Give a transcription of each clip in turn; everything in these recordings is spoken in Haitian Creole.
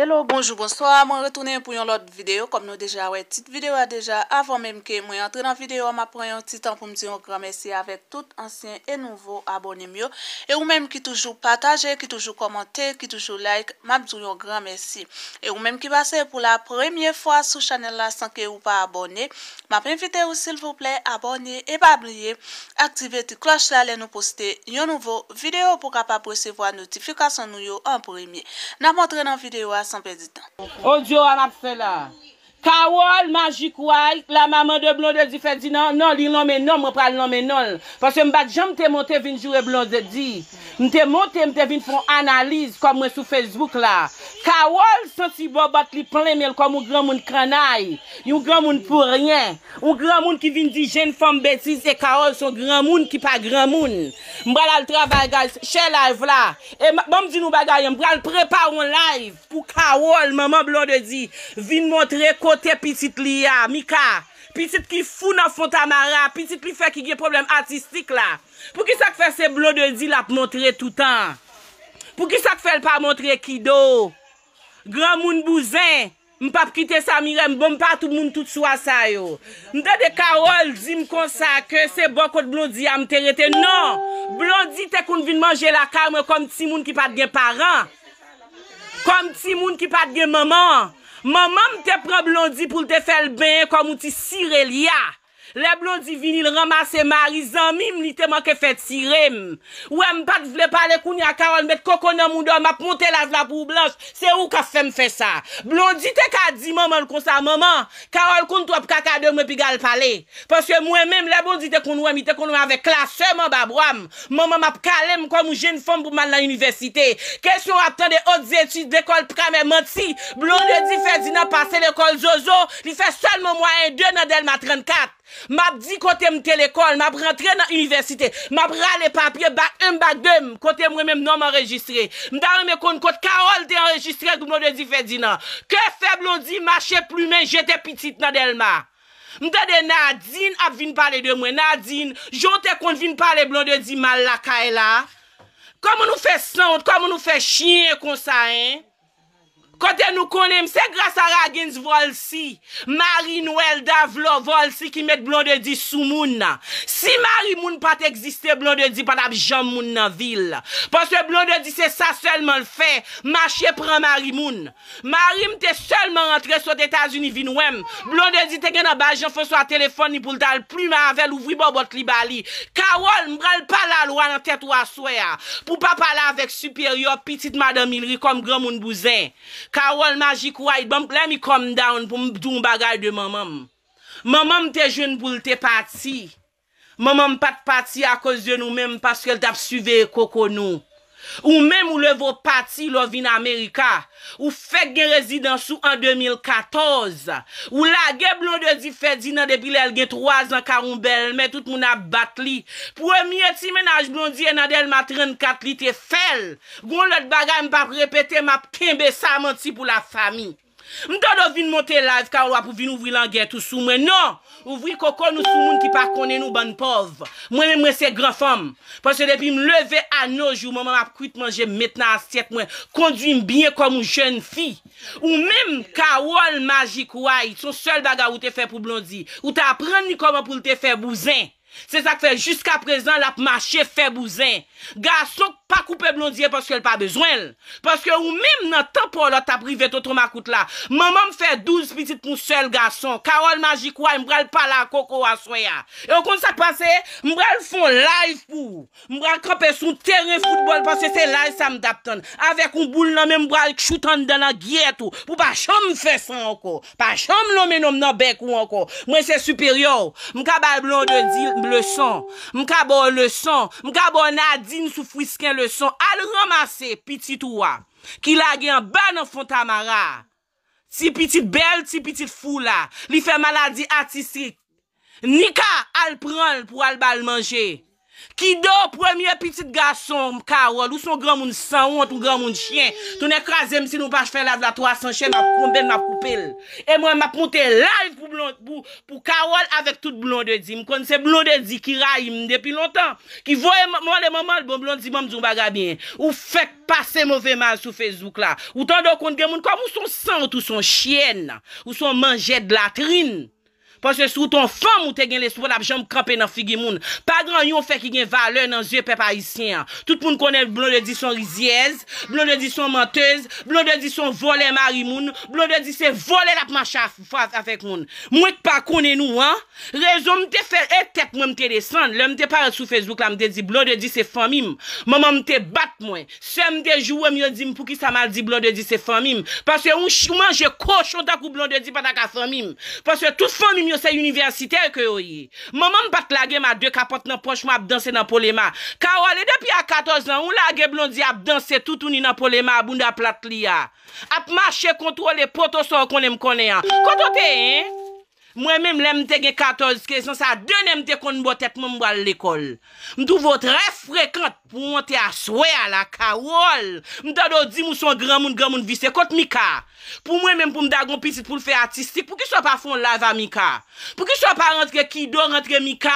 Hello, bonjou, bonsoir, mwen retounen pou yon lot videyo Kom nou deja wè, tit videyo a deja Avon menm ke mwen yon tre nan videyo Mwen mwen preyon titan pou m diyon gran mersi Avèk tout ansyen e nouvo abonem yo E ou menm ki toujou pataje Ki toujou komante, ki toujou like Mwen mwen diyon gran mersi E ou menm ki base pou la premye fwa sou chanel la Sanke ou pa abonè Mwen mwen videyo sil vouple abonè E pa blyè, aktive ti kloche la Lè nou postè yon nouvo videyo Pou ka pa presevo a notifikasyon nou yo An premye, nan mwen tre nan videyo a O diyo an ap se la, kawol magik wak la maman de blon de di fè di nan nan li nan men nan mwen pral nan men nan. Fòsè mbak jan mte montè vin jou e blon de di, mte montè mte vin fon analiz kom mwen sou Facebook la. Kawol sou si bo bat li plem el kom ou gran moun kranay. Ou gran moun pou ryen. Ou gran moun ki vin di jen fom betis e kawol sou gran moun ki pa gran moun. Mbra lal trabagal che live la. E mbam zinou bagayem mbra lal preparon live pou kawol. Maman blon de di vin montre kote pisit li ya. Mika, pisit ki fou nan fonta mara. Pisit li fe ki ge problem artistik la. Pou ki sak fe se blon de di la pou montre toutan? Pou ki sak fe l pa montre kido? Gran moun bouzen, m pap kite sa mirem, bom pa tout moun tout swa sa yo. M dede karol, zim konsa ke se bokot blondi a m terete. Non, blondi te kon vin manje la karma kom ti moun ki pat gen paran. Kom ti moun ki pat gen maman. Maman m te pran blondi pou l te fel ben kom ou ti sirel ya. Le blondi vinil ramase marizan mim, nite man ke fet sirem. Ouè m pat vle pale koun ya karol met kokon nan moun do, map monte la vla pou blanche, se ou ka fem fe sa. Blondi te ka di maman kon sa maman, karol koun to ap kakade mwen pi gal pale. Paske mwen mim, le blondi te kon wèmite kon wèm ave klasè mwen babwam. Maman map kalem kwa mwen jen fon pou man nan universite. Kèsyon ap tande ot zeti dekol prame mati, blondi te fe zina pase le kol zozo, li fe sol mwen mwen en de nan delman 34. M ap di kote m telekol, m ap rentre nan universite, m ap rale papye bak 1, bak 2, kote m wèm m nom enregistre. M da wèm m kon kote kaol te enregistre kou blon de di fè di nan. Ke fè blon di m ache plumen jete pitit nan del ma. M dade nadine ap vin pale de mwen, nadine jote kon vin pale blon de di mal la kaela. Kou m nou fè son, kou m nou fè chien konsayen. Kote nou konem, se grasa ragens volsi. Mari nou el dav lo volsi ki met blonde di sou moun nan. Si mari moun pat eksiste, blonde di pat ap jom moun nan vil. Pon se blonde di se sa selman l fe, ma chie pran mari moun. Mari mte selman rentre so te tas univin wem. Blonde di te gen a bajan foswa telefon ni pou l tal pli manvel ouvri bo bot li bali. Karol mbrel pala lwa nan tet ou aswea. Pou pa pala avek superior, pitit madam ilri kom gran moun bouzen. Kawol magic white bump, let me come down pou m dou bagay de mamam. Mamam te joun pou lte pati. Mamam pati pati akos de nou menm paske l tap suve koko nou. Ou menm ou lev ou pati lò vi nan Amerika, ou fek gen rezidansou an 2014, ou la gen blondè di fedzi nan depilèl gen 3 an karoumbèl, men tout moun ap bat li, pou e miye ti menaj blondie nan del matren kat li te fel, goun lot baga m pap repete map kembe sa man ti pou la fami. Mdo do vin monte live ka ou wap pou vin ouvri langet ou sou mwen, non, ouvri kokon ou sou moun ki pa konen ou ban pov, mwen mwen se gran fom, pas se depi m leve a noj ou maman ap kwit manje met nan aset mwen, kondwi m bien kom ou jen fi, ou mwen kawol magik way, sou sol baga ou te fe pou blondi, ou ta apren ni koman pou te fe bou zin. Se sak fe, jiska prezant l ap ma che febouzen Gasonk pa koupe blondie Paske l pa bezwen Paske ou mèm nan tapol A tapri vetotou ma koute la Mèm mèm fè 12 pitit moun sel gason Karol magik wè, mbrel pala koko aswe ya E o kon sa kpase, mbrel fon live pou Mbrel krepe sou terren foutbol Paske se live sa mdap ton Avèk ou mboul nan mbrel kchoutan Dan nan gyè tou Pou pa chom mfè san anko Pa chom lò mè nom nan bèk ou anko Mwen se superior Mkabal blondie di l Mkabo le son, mkabo nadin sou fwisken le son, al ramase pitit wwa, ki la gen ban an fontamara, ti pitit bel, ti pitit fwou la, li fe maladi atisik, nika al pran pou al bal manje. Ki do premier pitit gason, Karol, ou son gran moun san, bon ou son gran moun chien, tou ne kwa zem si nou pa che fè la vla 300 chen, mwen kon ben mwen koupel. E mwen mwen ponte live pou Karol avèk tout blon de zi, mwen kon se blon de zi ki ray moun depi lontan, ki voye moun le moun moun, blon de zi moun mzou baga bin, ou fèk pase mouveman sou fezouk la, ou tando kon de gen moun, kon moun son sant ou son chien, ou son manje de latrin. Pwase sou ton fom ou te gen les wad ap jom krepe nan figi moun. Pa gran yon fek gen vale nan zye pepa isyen. Tout moun konen blon de di son riziez. Blon de di son mentez. Blon de di son vole mari moun. Blon de di se vole rap manchaf avèk moun. Mwen te pa konen nou an. Rezo mte fe etet mwen mte desan. Le mte pare sou fe zouk la mte di. Blon de di se fomim. Mwen mte bat mwen. Se mte jou wèm yon di mpou ki sa mal di. Blon de di se fomim. Pwase un chouman je ko chou tak ou blon de di pataka fomim. Pwase yon se yon universiter ke yoye. Mwen mwen pat lage ma de kapot nan ponchman ap danse nan poleman. Ka wale depi a 14 nan, yon lage blondi ap danse toutouni nan poleman abounda plat liya. Ap mache kontrole potoso konen mkoneyan. Koto te, mwen mwen mlemte gen 14 kez nan sa denem te konen botet mwen mwal l'ekol. Mdou vot ref frekant pou mwen te aswe ala ka, wol. Mwen ta do di mwen son gran moun, gran moun vise kote mika. Pou mwen men pou mda goun pitit pou l fe artistik, pou ki so pa fon lava mika. Pou ki so pa rentre ki do rentre mika.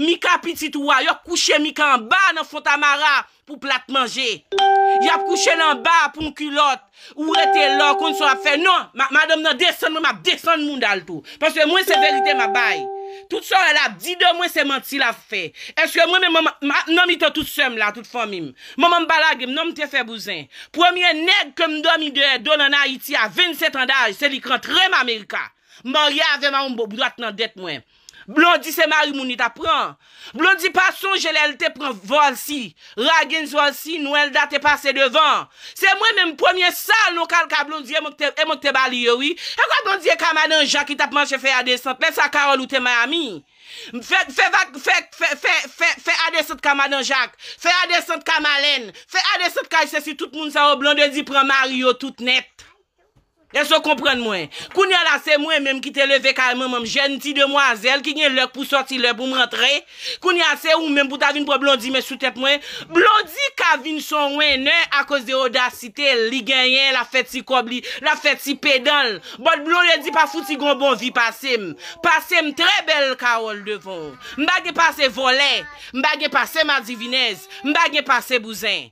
Mika pitit wwa, yo kouche mika an ba nan fonta mara pou plat manje. Yo ap kouche lan ba pou mkulot, ou rete lak, koun so ap fe, non, mwen ap desen moun, mwen ap desen moun dal tou. Paswe mwen se verite mwen baye. Tout son el ap, di do mwen se manti la fe. E sk yo mwen men nou mwen ton tout som la, tout fon mwen. Mwen mwen balage m, nou mwen te fe bouzen. Premye neg kem do mwen dehe don an Haiti a 27 an da, se li kran trem Amerika. Mwen ya veman mwen bo boudat nan det mwen. Blondi se mari mouni ta pran. Blondi pa son jel el te pran vo al si. Ragin zo al si nou el da te pase devan. Se mwen mwen mwen pwemye sa lokal ka blondi e mok te e bali yo wi. E kwa blondi e kamadan jak ki tap manche fe adesante. Mwen sa karol ou te mayami. Fe adesante kamadan jak. Fe adesante kamalen. Fe adesante kaj se si tout moun sa o blondi e di pran mari yo tout nette. E so komprenn mwen... Kouni an ase mwen... Mwen mwen mwen mwen mwen... Gen ti de mwazel... Ki gen lèk pou soti lèk pou mwen rentre... Kouni an ase mwen mwen mwen mwen... Mwen mwen mwen mwen mwen... Blon di kavin son mwen mwen... A koz de odasite... Li genyen la fet si kobli... La fet si pedal... Bot blon li di pa fouti gom bon vi pasim... Pasim tre bel kawol devon... M bagen pase volen... M bagen pase madivinez... M bagen pase bouzen...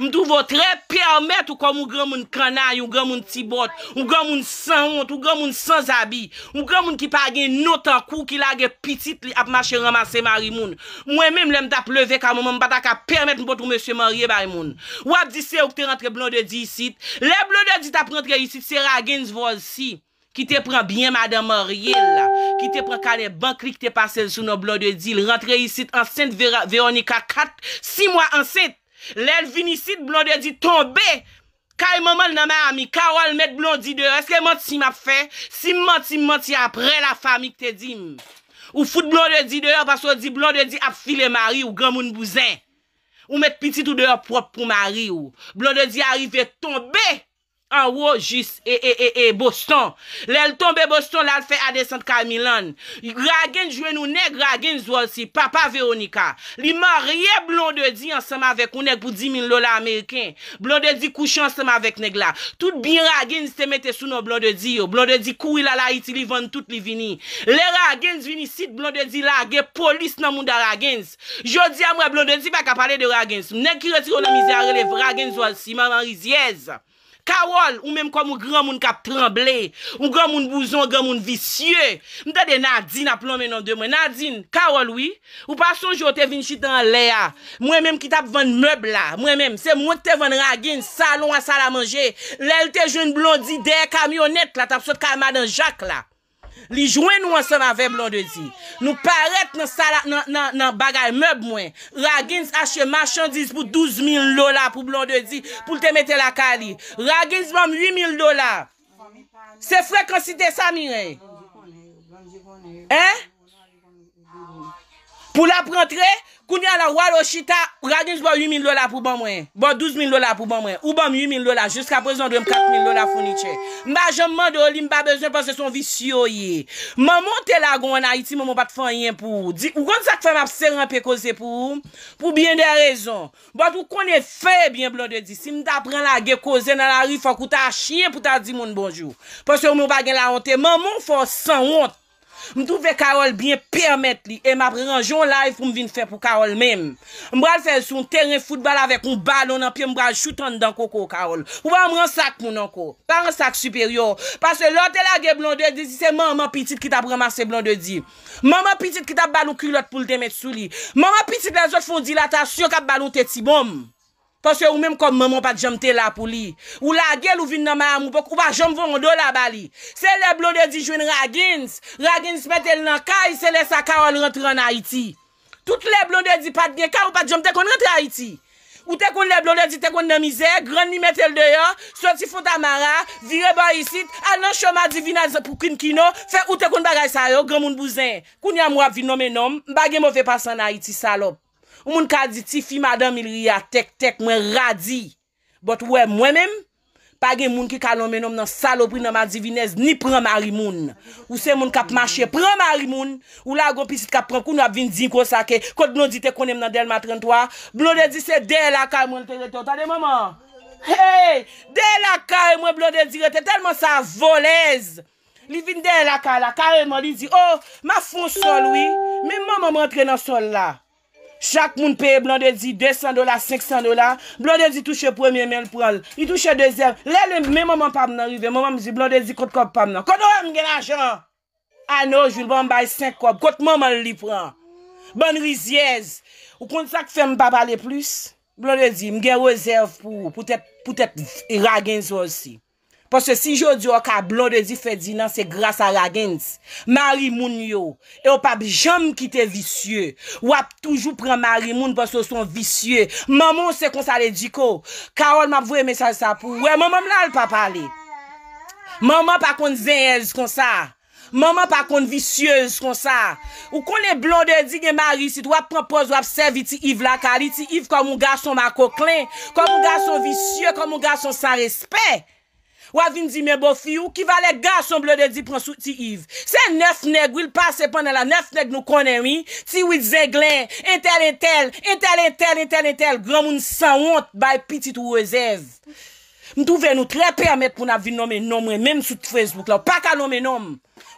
M touvo tre pya omet... Ou kom ou gom moun kanay... Ou gom moun Ou gwa moun san ont, ou gwa moun san zabi, ou gwa moun ki pa gen notan kou ki lage pitit li ap mache ramase mari moun. Mwen menm lèm ta pleve ka moun, mwen pata ka permet nou potou M. Morye bari moun. Ou ap di se ou ki te rentre blondedit isit, lè blondedit ta prentre isit, se ragen zvoz si, ki te pren bien M. Morye la, ki te pren kane bankri ki te pase sou nou blondedit, lè rentre isit ansen veonika kat, si mwa ansen, lè vin isit blondedit tombe, Ka e maman nan ma ami, karol met blondi de ou, eske menti m ap fe, si m menti m menti apre la fami k te dim. Ou foute blondi de ou, paswa di blondi ap file mari ou gamoun bouzen. Ou met piti tou de ou prop pou mari ou, blondi di arive tombe. An wou, jis, e, e, e, e, Boston. Lè l'tombe Boston, lal fè adesant ka Milan. Ragens jwen nou neg, Ragens walsi, papa Veronica. Li marye Blondedi ansama vek ou neg pou 10.000 lola Ameriken. Blondedi kouchan ansama vek neg la. Tout bi Ragens te mette sou nou Blondedi yo. Blondedi kou ilala iti li van tout li vini. Le Ragens vini sit, Blondedi lage, polis nan moun da Ragens. Jodi amwe Blondedi baka pale de Ragens. Neg ki retiro la mizare le Ragens walsi, maman Riziez. Karol, ou menm kom ou gran moun kap tremble, ou gran moun bouzon, ou gran moun visye, mdade Nadine a plon menon deme, Nadine, Karol oui, ou pason jote vin chit an lea, mwen menm ki tap ven meb la, mwen menm se mwen te ven ragin salon an sala manje, lel te joun blondi dey kamyonet la, tap sot kama dan jak la. Li jwen nou an seman ve Blondesie. Nou paret nan bagay mèb mwen. Ragins ache machandise pou 12.000 lola pou Blondesie pou te mette la kali. Ragins bom 8.000 lola. Se frekonsite sa mirey? Hein? Mou la prentre, kouni an la walo chita, ragin jbo 8000 lola pou ban mwen, ban 12000 lola pou ban mwen, ou ban 8000 lola, jeska prezant wèm 4000 lola founi chè. Mba jom mando li mba bezèm panse son visyo ye. Maman te la goun an a iti, maman pat fanyen pou dik, ou goun zak fanyen ap seran pe koze pou, pou bien de rezon. Ban pou konen fe bien blon de di, si mda pran la ge koze nan la ri, fok ou ta chien pou ta di moun bonjou. Panse mou bagen la honte, maman fok san honte. Mwen toufe Karol byen permèt li E m apre ranjoun live pou m vin fè pou Karol mèm M bral fè sou terren foutbal avèk m balon An pi m bral choutan dan koko Karol Ou pa m bran sak moun anko Paran sak superior Parse lò te la ge blonde E dizi se maman pitit ki ta pranmase blonde di Maman pitit ki ta balon külot pou lte met sou li Maman pitit lè zot foun dilatasyon Kap balon teti bom Paswe ou mèm kom mèm an pat jomte la pou li. Ou la gel ou vin nan mèm ou pok ou pa jom von do la bali. Se le blon de di jwen ragins, ragins met el nan kay, se le sa ka ou an rentre an Haiti. Tout le blon de di pat gen, ka ou pat jomte kon rentre Haiti. Ou te kon le blon de di te kon nan mizè, gran ni met el de yo, sotifon ta mara, vire ba isit, an nan choma di vin an pou kinkino, fe ou te kon bagay sa yo, gran moun bouzen. Koun ya mwa vin nan menom, bagen mou ve pas an Haiti salop. Ou moun ka di ti fi madam il ria tek tek mwen radi. Bot wè mwen mèm, pa gen moun ki kalon mè nom nan salopri nan ma divinez ni pran mary moun. Ou se moun kap mache pran mary moun, ou la gom pisit kap pran kou nou ap vin zin kou sa ke, kote nou di te konèm nan Delma 33, blon de di se Del la kare mwen te rete. Otade maman? Hey! Del la kare mwen blon de di rete, telman sa volez. Li vin Del la kare la kare mwen, li di, oh, ma fon sol wè, men maman mwen tre nan sol la. Chak moun peye Blondelzi 200 dola, 500 dola. Blondelzi touche premier men l pou al. I touche dezer. Le le men ah non, maman pa mnen rive. Maman mizi Blondelzi kote kop pa mnen. Kote wè mwen gen ajan? Ano, jil ban bay 5 kop. Kote maman li pran. Ban riziez. Ou kont sak fèm baba le plus. Blondelzi mwen gen rezerv pou. Poutet ragen sou si. Po se si jo di oh, yo ka blonde di fè di nan se grasa ragens. Mari moun yo. E yo pa bi jom ki te visye. Wap toujou pren mari moun po se son visye. Maman ou se kon sa le di ko. Karol map vwe mesaj sa pou. Maman mla al pa pale. Maman pa kon zenyez kon sa. Maman pa kon visyez kon sa. Ou kon le blonde di gen mari si tou wap prepoz wap sevi ti yiv la kalit. Ti yiv kon moun gason makoklen. Kon moun gason visye. Kon moun gason san respè. Wav in di men bo fi ou ki va le gas son blode di pronsouti yiv. Se nef neg wil pase pan ala, nef neg nou konen wii, ti wil ze glen, entel, entel, entel, entel, entel, entel, gromoun san wot bay piti tou ozev. M tou ve nou tre permet pou na vi nomen nomen, menm sou Facebook la, pa ka nomen nom.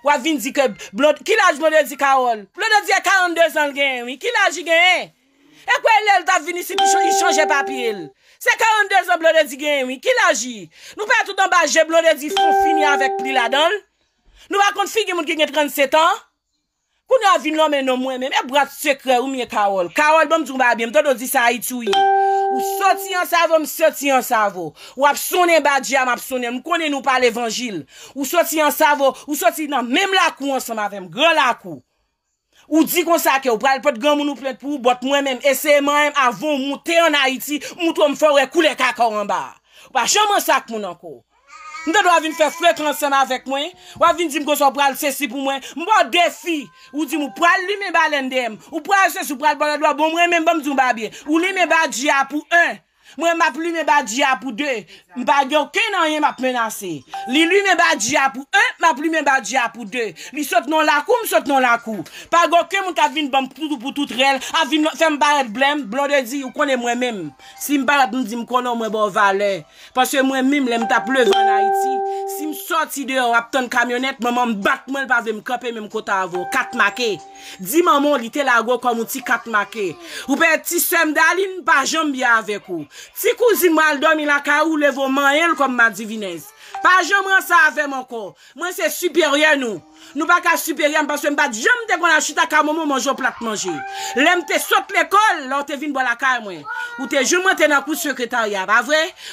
Wav in di ke blote, ki laj mwode di kaol? Bledo di e 42 an gen wii, ki laj gen en? E kwen lel ta vini si pi chanje papil? Se 42 an blon de di gen yon, ki laji? Nou pa tout an ba je blon de di, foun fini avèk pli la don? Nou va kont figi moun gen gen 37 an? Kou nou avin lò men nom mwen men, e brad sekre ou mi e kaol? Kaol bom djou mba abem, to do di sa itou yon. Ou soti an savo, m soti an savo. Ou ap sonen ba di am ap sonen, m konen nou pa l'evangil. Ou soti an savo, ou soti nan mem lakou an sa mavem, grò lakou. Ou di kon sa ke ou pral pot gan moun ou plet pou, bot mwen menm ese menm avon mouten an Haiti mouton m fòre koule kakor an bar. Ou a chan moun sa ke moun an kò. Nde do a vin fè frek lansèm avèk mwen, ou a vin di m kon so pral sèsi pou mwen, mwen bò defi. Ou di m ou pral lime balen dem, ou pral sèsi ou pral balen do a bon mwen menm bom zon babye, ou lime bal di apou an. Mwen map li mwen badji apou de Mwen bagyo ke nan yon map menase Li li mwen badji apou Un map li mwen badji apou de Li sot nan lakou mwen sot nan lakou Pagyo ke mwen ta vin pou tout rel A vin fè mwen balet blèm Blode di yon konen mwen mèm Si mwen balet mwen di mwen konen mwen bo valè Pase mwen mèm lèm ta plez wè nan ti de ou ap ton kamyonet, maman mbat mwen pa ve m kapen men m kota avon, kat make di maman li te la go kom ou ti kat make, ou pe ti sem dalin pa jom bi avek ou ti kouzi mwal domi la ka ou levo man el kom ma divinez Pa jom mwen sa ave mwen ko Mwen se superyen nou Nou baka superyen Mwen se mbat jom dek wana chita Ka mwen mwen mwenjou plak manje Lem te sot l'ekol Lò te vin bo la kaj mwen Ou te jom mwen te nan kou sekretaryat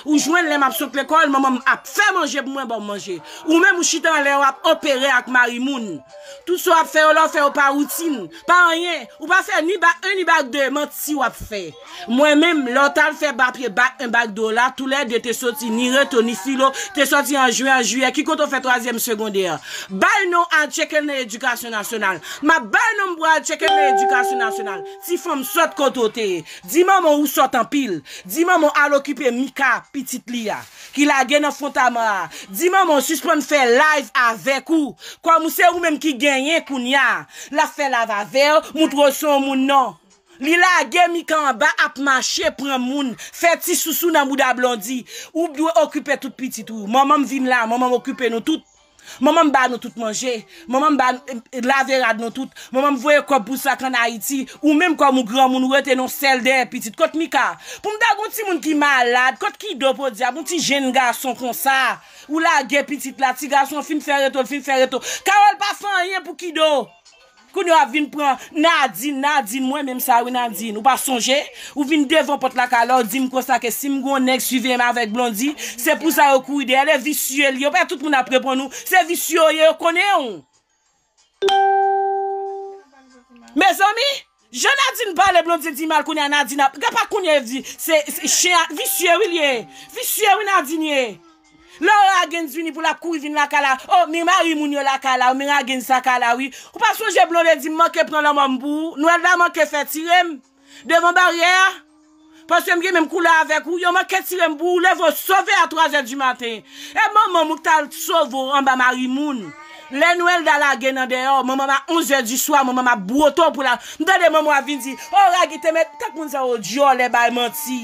Ou jwen lem ap sot l'ekol Mwen mwen ap fe manje bon, Ou mwen mwen mwen manje Ou mwen mwen chita A lè wap operè ak marimoun Tout sou ap fe ou lò Fe ou pa routine Pa anyen Ou pa fe ni bak 1 ni bak 2 Mwen ti wap fe Mwen mèm lò tal fe Bapye bak 1 bak 2 Lò tou lè de te soti Ni re Anjouye, anjouye, ki koto fè troazèm segondèr Bay nou an chèkèl nè edukasyon nasyonal Ma bay nou mbo an chèkèl nè edukasyon nasyonal Ti fòm sòt koto te Di mò mò ou sòt an pil Di mò mò alokipe mika piti tli ya Ki la gen an fònta mò Di mò mò sòs pòm fè live avèk ou Kwa mousè ou mèm ki genye koun ya La fè la vavèl, moutroson moun nan Li la gen mi kan ba apman che pran moun, fe ti sou sou nan mouda blondi, ou bi wè okupe tout pitit ou. Maman vin la, maman okupe nou tout, maman ba nou tout manje, maman ba la verad nou tout, maman voye kop bousa kan Haiti, ou mèm kwa mou gran moun wè tenon sel den pitit. Kote mi ka, pou mda goun ti moun ki malad, kote ki do pou diya, moun ti jen gason kon sa, ou la gen pitit la, ti gason film fereto, film fereto, ka wèl pa san yè pou ki do. Koun yo a vin pran Nadine, Nadine, mwen mèm sa ou Nadine. Ou pa sonje, ou vin devon pot la kalor, di m konsa ke sim gwo nèk suivem avèk blondi, se pou sa yo kou ide, elè visye li yo, pe tout moun apre pon nou, se visye yo, konè yon. Me zomi, jen Nadine pale blondi di mal koun ya Nadine apre, kapa koun ye vi, se visye yo liye, visye yo Nadine ye. la o ragen zvini pou la kou yivin lakala o, oh, mi marimoun yo lakala ou mi ragen sakala, oui upa sou jebblone di mwake pran la mwambou nwel da mwake fet tirem devon barer passem gen mwem kou la avek ou yo mwake tirembou, levou sove a 3 jere di maten e mom mwante jal tov ou amba marimoun le nwel da lage nan deyo, mwame mwa 11 jere di swa mwame mwa bro to pou la dade mwame mwavin di o oh, ragi teme tak mwen zaro diyon le bay mwanti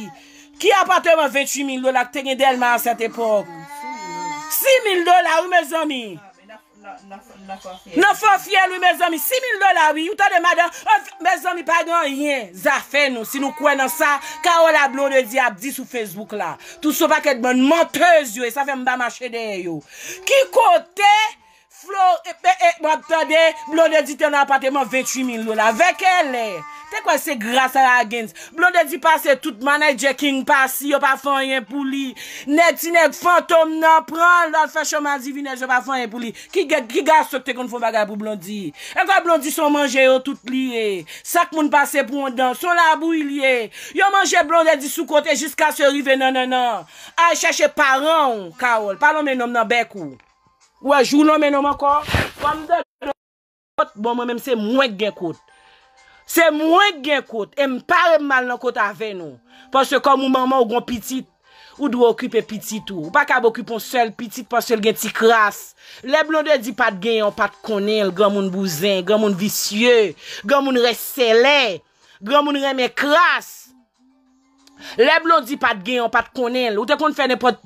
ki a pate mwen 28 min lo la ki tenye delman an set epok Si mil dola ou me zon mi? Nan fò fèl. Nan fò fèl ou me zon mi? Si mil dola ou mi? Ou ta de madan? Ou me zon mi pa gò yè? Za fè nou. Si nou kwen nan sa, ka ou la blon de diap di sou Facebook la. Tou sou pa kèd moun mantez yo e sa fè mbama chèdè yo. Ki kote... Flo, e, eh, e, eh, e, eh, bab tade, blondedi ten apateman 28 min lola, vekele, te kwa se grasa la genz, blondedi pase tout manay, jekin pasi, yo pa fanyen pou li, nek ti nek fantom nan, pran, lal fachon ma divi, nek yo pa fanyen pou li, ki ge, ki ga sote kon fon bagay pou blondi, e kwa blondi son manje yo tout li, e, sak moun pase pou on dan, son la bou ili, e, yo manje blondedi sou kote, jiska se rive nan, nan, nan, nan, ay chache paran, kaol, palon menom nan, bekou, Ou a jounon menon man kon, bon mwen mèm se mwen gen kote. Se mwen gen kote, e mpare mman nan kote avè nou. Pon se kon mwen mman ou goun pitit, ou dwe okupe pitit ou. Pa ka bokupon sel pitit, pon sel gen ti kras. Le blonde di pat gen, ou pat konel, gen moun bouzen, gen moun visye, gen moun resele, gen moun reme kras. Le blondi pat geyon, pat konel. Ou te kon fè nè pot,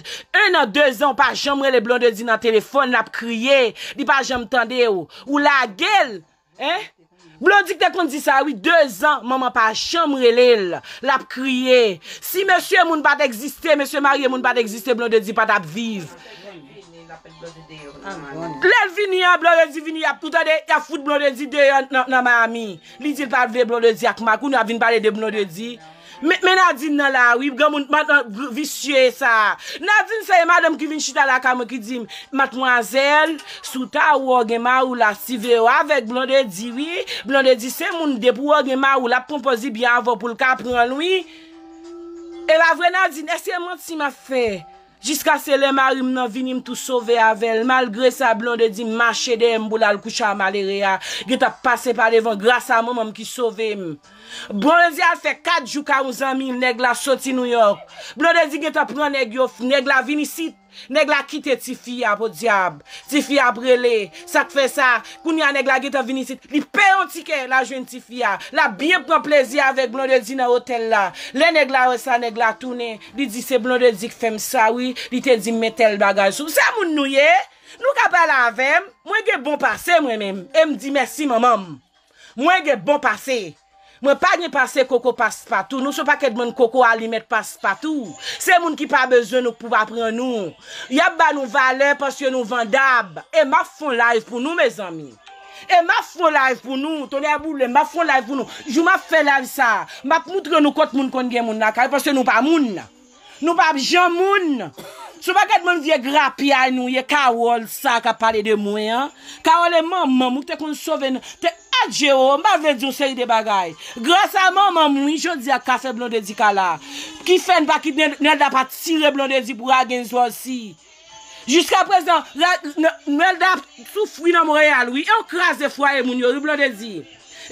un an, deux an, pat chanmre le blondi nan telefon, lap kriye. Di pat jom tende yo. Ou la gel. Eh? Blondi k te kon di sa, oui, deux an, maman pat chanmre le, lap kriye. Si mèsyè moun pat eksiste, mèsyè mariè moun pat eksiste, blondi pat ap vive. Lè vini, blondi vini, ap tout an de, ya fout blondi de, nan Miami. Li di pat ve blondi akmak, ou nou ap vin pale de blondi di. Me nadin nan la, wib gwa moun matan visye sa. Nadin seye madam ki vin chita la kamo ki dim, matmwazel, suta wog e ma ou la sive yo avek blonde diwi, blonde di se moun dep wog e ma ou la pomposi biyavo pou lka pranoui. E la vre nadin, esye moun si ma fe, jiska se le marim nan vinim tou sove avel, malgre sa blonde di mache de mbou la lkoucha malere ya, ge ta pase pa devan grasa moun moum ki sove moum. Bon zi al fe 4 jou ka 11000 neg la soti New York Blonde zi geta pnwa neg yof Neg la vini sit Neg la kite tifi ya po diab Tifi ya brele Sak fe sa Koun ya neg la geta vini sit Li pe yon tikè la jwen tifi ya La biye pwen plezi avek blonde zi na hotel la Le neg la wesa, neg la toune Li di se blonde zi ke fem sa wii Li te di metel bagaj sou Sa moun nouye Nou ka pala avem Mwen ge bon pase mwen men E mdi mersi maman Mwen ge bon pase Mwen pa nye pase koko pas patou. Nou sou pa ket mwen koko alimet pas patou. Se moun ki pa beze nou pou pa pren nou. Yabba nou vale pas yon nou vandab. E ma fon live pou nou, me zami. E ma fon live pou nou. Tonye aboule, ma fon live pou nou. Jou ma fe live sa. Ma moutre nou kot moun kon gen moun nakal. Pas yon nou pa moun. Nou pa ap jan moun. Sou pa ket moun vie gra piay nou. Ye kawol sa ka pale de mwen. Kawol e maman moun. Te kon sove nou. Te... Je ou, mwen ven di ou sey de bagay Gras a moun moun, mwen jou di a kase blon de di ka la Ki fen baki Nel da pa tire blon de di pou agen zo si Jiska prezan Nel da pou fwi nan mwen real Ou kras de fwa e moun yo Ou blon de di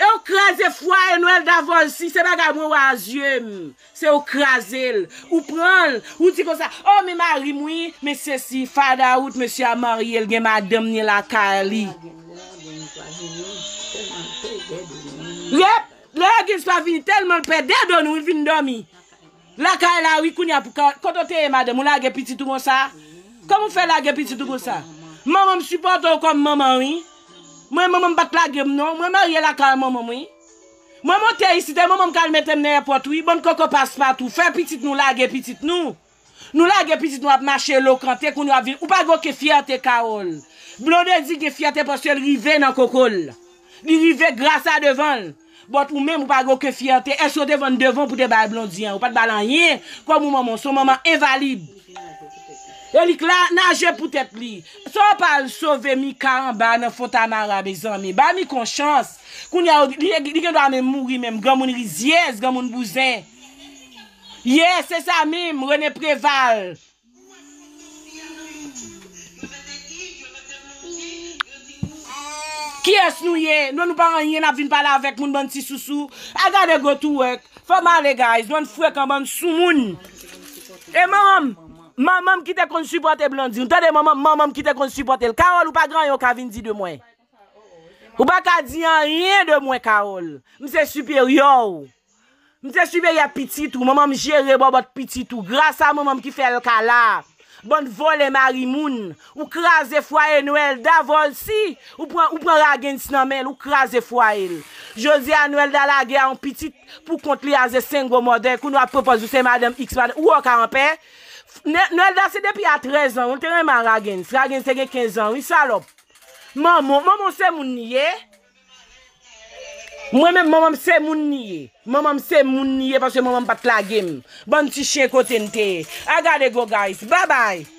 Ou kras de fwa e nwel da vol si Se baga moun wazye moun Se ou kras el Ou pran, ou di kon sa O men mari mwen, mwen se si fada out Mwen si a mari el gen mwen demne la ka li Ou kras de fwa e moun Yep, lage swa vin telman pe, dedon ou vin domi Laka e la wikoun ya pou kato, koto te e maden, mou lage pitit ou monsa Kom ou fe lage pitit ou monsa? Moun moun supporto kon moun moun wii Moun moun bat lage mnon, moun moun ye laka moun wi. moun wii Moun moun te isite, moun moun kalmete mnen repot wii Bonn koko pas patou, fe pitit nou lage pitit nou Nou lage pitit nou ap mache lokan, te koun yo avil Ou pa go ke fiyate kaol Blode di ke fiyate po sel rive nan koko l Li li ve grasa devan, bot ou men ou pa goke fiyante, e sote ven devan pou te bay blondiyan, ou pat balan yin, kwa mou maman, sou maman evalib. E lik la, na je pou te pli, sou pa souve mi kan, ba nan fota mara bezan, mi ba mi konshans, kouni a ou, li gen do a men mouri men, gwa moun ri zyez, gwa moun bouzen. Yez, se sa men, mwen preval. Ki es nou ye, nou nou pa anye na vin pala avèk moun ban ti sou sou, agade go tou wèk, fò malè guys, nou an fwèk an ban sou moun. E mamam, mamam ki te konsupote blondi, nou tade mamam, mamam ki te konsupote l, Karol ou pa gran yo ka vin di de mwen. Ou pa ka di an ryen de mwen Karol, mse superior, mse superior piti tou, mamam jere bo bot piti tou, grasa mamam ki fè l kalak. Bon vol e mari moun. Ou kras e fwa e Noël. Da vol si. Ou pran ragens nan men. Ou kras e fwa el. Josia Noël da la gen an pitit. Pou kont li a ze seng o moden. Kou nou a propos ou se madam X. Ou o karanpe. Noël da se depi a trez an. Ou te reman ragens. Ragens se gen kenz an. Ou salop. Maman. Maman se moun niye. Mwen men moun mse moun niye. Moun mse moun niye pa se moun patlagim. Bant si shen kote nte. Agade go guys. Ba bay.